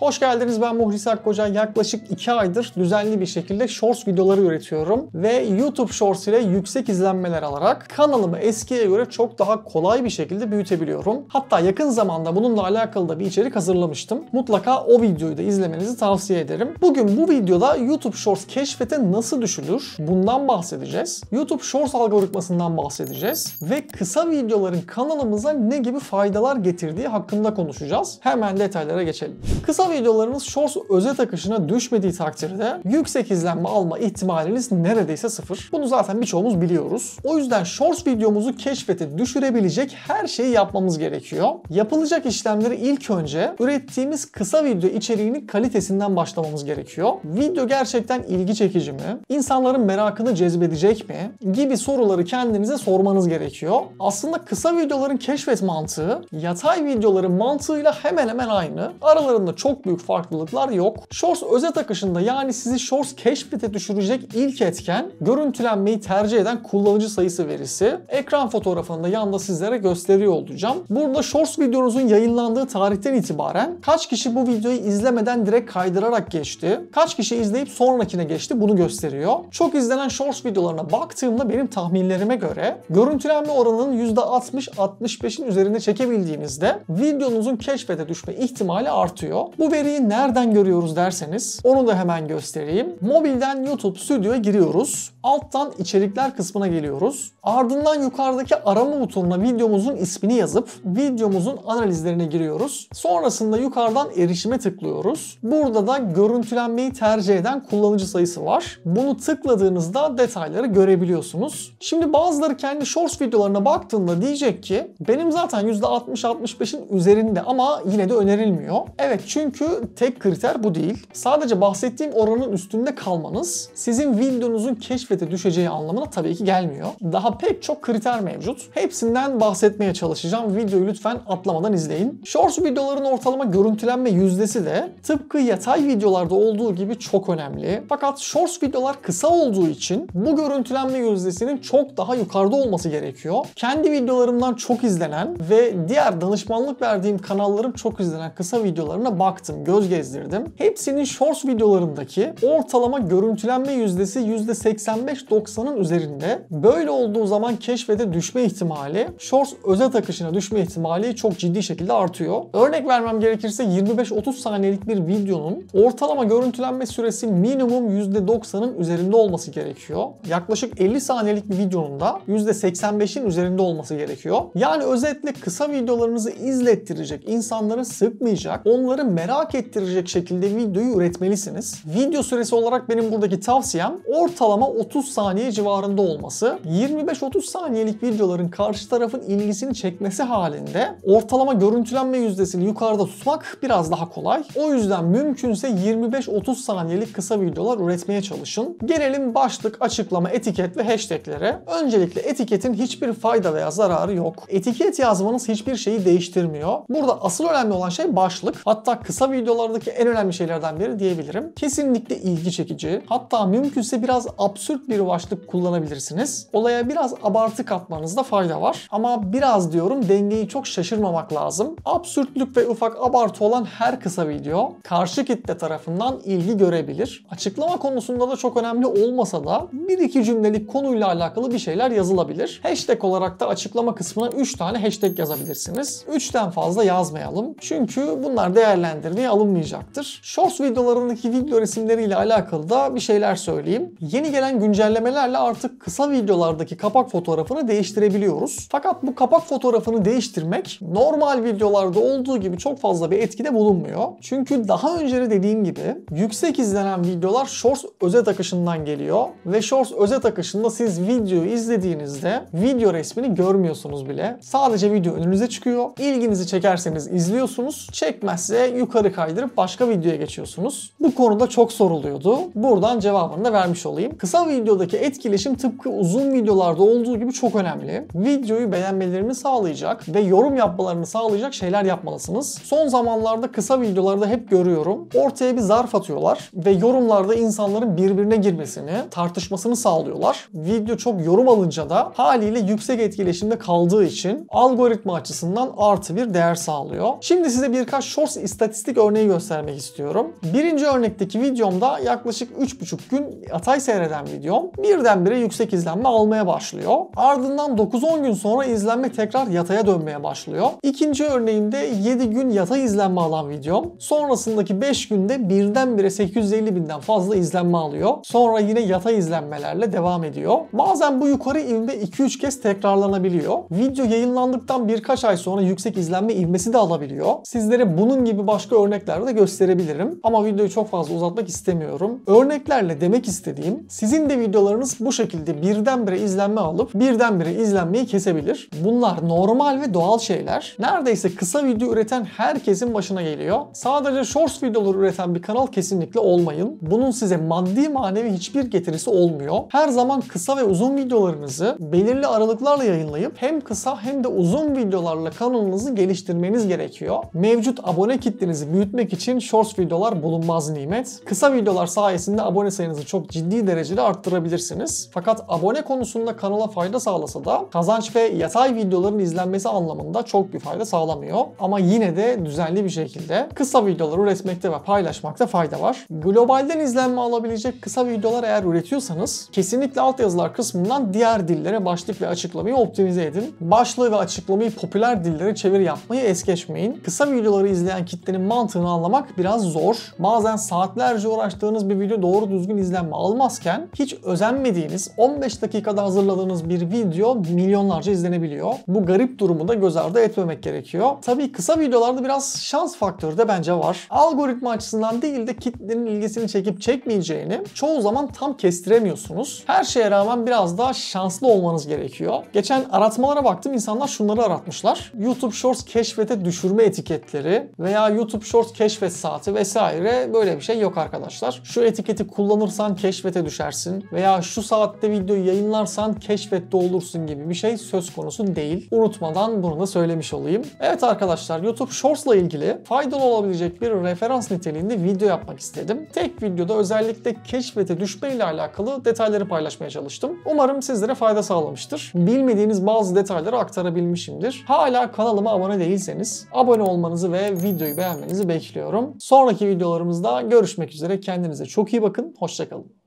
Hoş geldiniz ben Muhlis Akkoca. Yaklaşık 2 aydır düzenli bir şekilde Shorts videoları üretiyorum ve YouTube Shorts ile yüksek izlenmeler alarak kanalımı eskiye göre çok daha kolay bir şekilde büyütebiliyorum. Hatta yakın zamanda bununla alakalı da bir içerik hazırlamıştım. Mutlaka o videoyu da izlemenizi tavsiye ederim. Bugün bu videoda YouTube Shorts keşfete nasıl düşülür bundan bahsedeceğiz. YouTube Shorts algoritmasından bahsedeceğiz ve kısa videoların kanalımıza ne gibi faydalar getirdiği hakkında konuşacağız. Hemen detaylara geçelim. Kısa Kısa videolarınız Shorts özet akışına düşmediği takdirde yüksek izlenme alma ihtimaliniz neredeyse sıfır. Bunu zaten birçoğumuz biliyoruz. O yüzden Shorts videomuzu keşfete düşürebilecek her şeyi yapmamız gerekiyor. Yapılacak işlemleri ilk önce ürettiğimiz kısa video içeriğinin kalitesinden başlamamız gerekiyor. Video gerçekten ilgi çekici mi? İnsanların merakını cezbedecek mi? Gibi soruları kendinize sormanız gerekiyor. Aslında kısa videoların keşfet mantığı yatay videoların mantığıyla hemen hemen aynı. Aralarında çok çok büyük farklılıklar yok. Shorts özet akışında yani sizi Shorts keşfete düşürecek ilk etken görüntülenmeyi tercih eden kullanıcı sayısı verisi. Ekran fotoğrafında yanda sizlere gösteriyor olacağım. Burada Shorts videonuzun yayınlandığı tarihten itibaren kaç kişi bu videoyu izlemeden direkt kaydırarak geçti, kaç kişi izleyip sonrakine geçti bunu gösteriyor. Çok izlenen Shorts videolarına baktığımda benim tahminlerime göre görüntülenme oranının %60-65'in üzerinde çekebildiğinizde videonuzun keşfete düşme ihtimali artıyor. Bu bu veriyi nereden görüyoruz derseniz onu da hemen göstereyim. Mobilden YouTube Studio'ya giriyoruz. Alttan içerikler kısmına geliyoruz. Ardından yukarıdaki arama butonuna videomuzun ismini yazıp videomuzun analizlerine giriyoruz. Sonrasında yukarıdan erişime tıklıyoruz. Burada da görüntülenmeyi tercih eden kullanıcı sayısı var. Bunu tıkladığınızda detayları görebiliyorsunuz. Şimdi bazıları kendi Shorts videolarına baktığında diyecek ki benim zaten %60-65'in üzerinde ama yine de önerilmiyor. Evet çünkü çünkü tek kriter bu değil. Sadece bahsettiğim oranın üstünde kalmanız sizin videonuzun keşfete düşeceği anlamına tabii ki gelmiyor. Daha pek çok kriter mevcut. Hepsinden bahsetmeye çalışacağım. Videoyu lütfen atlamadan izleyin. Shorts videoların ortalama görüntülenme yüzdesi de tıpkı yatay videolarda olduğu gibi çok önemli. Fakat Shorts videolar kısa olduğu için bu görüntülenme yüzdesinin çok daha yukarıda olması gerekiyor. Kendi videolarımdan çok izlenen ve diğer danışmanlık verdiğim kanalların çok izlenen kısa videolarına baktığımda baktım, göz gezdirdim. Hepsinin Shorts videolarındaki ortalama görüntülenme yüzdesi %85-90'ın üzerinde. Böyle olduğu zaman keşfede düşme ihtimali, Shorts özet takışına düşme ihtimali çok ciddi şekilde artıyor. Örnek vermem gerekirse 25-30 saniyelik bir videonun ortalama görüntülenme süresi minimum %90'ın üzerinde olması gerekiyor. Yaklaşık 50 saniyelik bir videonun da %85'in üzerinde olması gerekiyor. Yani özetle kısa videolarınızı izlettirecek, insanları sıkmayacak, onları merak merak ettirecek şekilde videoyu üretmelisiniz. Video süresi olarak benim buradaki tavsiyem ortalama 30 saniye civarında olması. 25-30 saniyelik videoların karşı tarafın ilgisini çekmesi halinde ortalama görüntülenme yüzdesini yukarıda tutmak biraz daha kolay. O yüzden mümkünse 25-30 saniyelik kısa videolar üretmeye çalışın. Gelelim başlık, açıklama, etiket ve hashtaglere. Öncelikle etiketin hiçbir fayda veya zararı yok. Etiket yazmanız hiçbir şeyi değiştirmiyor. Burada asıl önemli olan şey başlık. Hatta kısa kısa videolardaki en önemli şeylerden biri diyebilirim. Kesinlikle ilgi çekici. Hatta mümkünse biraz absürt bir başlık kullanabilirsiniz. Olaya biraz abartı katmanızda fayda var. Ama biraz diyorum dengeyi çok şaşırmamak lazım. Absürtlük ve ufak abartı olan her kısa video karşı kitle tarafından ilgi görebilir. Açıklama konusunda da çok önemli olmasa da bir iki cümlelik konuyla alakalı bir şeyler yazılabilir. Hashtag olarak da açıklama kısmına 3 tane hashtag yazabilirsiniz. 3'ten fazla yazmayalım. Çünkü bunlar değerlendirilir sahneye alınmayacaktır. Shorts videolarındaki video resimleriyle alakalı da bir şeyler söyleyeyim. Yeni gelen güncellemelerle artık kısa videolardaki kapak fotoğrafını değiştirebiliyoruz. Fakat bu kapak fotoğrafını değiştirmek normal videolarda olduğu gibi çok fazla bir etkide bulunmuyor. Çünkü daha önce de dediğim gibi yüksek izlenen videolar Shorts özet akışından geliyor ve Shorts özet akışında siz videoyu izlediğinizde video resmini görmüyorsunuz bile. Sadece video önünüze çıkıyor. İlginizi çekerseniz izliyorsunuz. Çekmezse yukarı yukarı kaydırıp başka videoya geçiyorsunuz. Bu konuda çok soruluyordu. Buradan cevabını da vermiş olayım. Kısa videodaki etkileşim tıpkı uzun videolarda olduğu gibi çok önemli. Videoyu beğenmelerini sağlayacak ve yorum yapmalarını sağlayacak şeyler yapmalısınız. Son zamanlarda kısa videolarda hep görüyorum. Ortaya bir zarf atıyorlar ve yorumlarda insanların birbirine girmesini, tartışmasını sağlıyorlar. Video çok yorum alınca da haliyle yüksek etkileşimde kaldığı için algoritma açısından artı bir değer sağlıyor. Şimdi size birkaç shorts istatistik istatistik örneği göstermek istiyorum. Birinci örnekteki videomda yaklaşık 3,5 gün yatay seyreden videom birdenbire yüksek izlenme almaya başlıyor. Ardından 9-10 gün sonra izlenme tekrar yataya dönmeye başlıyor. İkinci örneğimde 7 gün yatay izlenme alan videom. Sonrasındaki 5 günde birdenbire 850 binden fazla izlenme alıyor. Sonra yine yatay izlenmelerle devam ediyor. Bazen bu yukarı ivme 2-3 kez tekrarlanabiliyor. Video yayınlandıktan birkaç ay sonra yüksek izlenme ivmesi de alabiliyor. Sizlere bunun gibi başka başka örnekler de gösterebilirim. Ama videoyu çok fazla uzatmak istemiyorum. Örneklerle demek istediğim sizin de videolarınız bu şekilde birdenbire izlenme alıp birdenbire izlenmeyi kesebilir. Bunlar normal ve doğal şeyler. Neredeyse kısa video üreten herkesin başına geliyor. Sadece shorts videoları üreten bir kanal kesinlikle olmayın. Bunun size maddi manevi hiçbir getirisi olmuyor. Her zaman kısa ve uzun videolarınızı belirli aralıklarla yayınlayıp hem kısa hem de uzun videolarla kanalınızı geliştirmeniz gerekiyor. Mevcut abone kitlenizi kitlenizi büyütmek için shorts videolar bulunmaz nimet. Kısa videolar sayesinde abone sayınızı çok ciddi derecede arttırabilirsiniz. Fakat abone konusunda kanala fayda sağlasa da kazanç ve yatay videoların izlenmesi anlamında çok bir fayda sağlamıyor. Ama yine de düzenli bir şekilde kısa videoları üretmekte ve paylaşmakta fayda var. Globalden izlenme alabilecek kısa videolar eğer üretiyorsanız kesinlikle altyazılar kısmından diğer dillere başlık ve açıklamayı optimize edin. Başlığı ve açıklamayı popüler dillere çevir yapmayı es geçmeyin. Kısa videoları izleyen kitlenin mantığını anlamak biraz zor. Bazen saatlerce uğraştığınız bir video doğru düzgün izlenme almazken hiç özenmediğiniz 15 dakikada hazırladığınız bir video milyonlarca izlenebiliyor. Bu garip durumu da göz ardı etmemek gerekiyor. Tabii kısa videolarda biraz şans faktörü de bence var. Algoritma açısından değil de kitlenin ilgisini çekip çekmeyeceğini çoğu zaman tam kestiremiyorsunuz. Her şeye rağmen biraz daha şanslı olmanız gerekiyor. Geçen aratmalara baktım insanlar şunları aratmışlar. YouTube Shorts keşfete düşürme etiketleri veya YouTube Short keşfet saati vesaire böyle bir şey yok arkadaşlar. Şu etiketi kullanırsan keşfete düşersin veya şu saatte videoyu yayınlarsan keşfette olursun gibi bir şey söz konusu değil. Unutmadan bunu da söylemiş olayım. Evet arkadaşlar YouTube Shorts'la ilgili faydalı olabilecek bir referans niteliğinde video yapmak istedim. Tek videoda özellikle keşfete düşmeyle alakalı detayları paylaşmaya çalıştım. Umarım sizlere fayda sağlamıştır. Bilmediğiniz bazı detayları aktarabilmişimdir. Hala kanalıma abone değilseniz abone olmanızı ve videoyu beğenmenizi beğenmenizi bekliyorum. Sonraki videolarımızda görüşmek üzere. Kendinize çok iyi bakın. Hoşçakalın.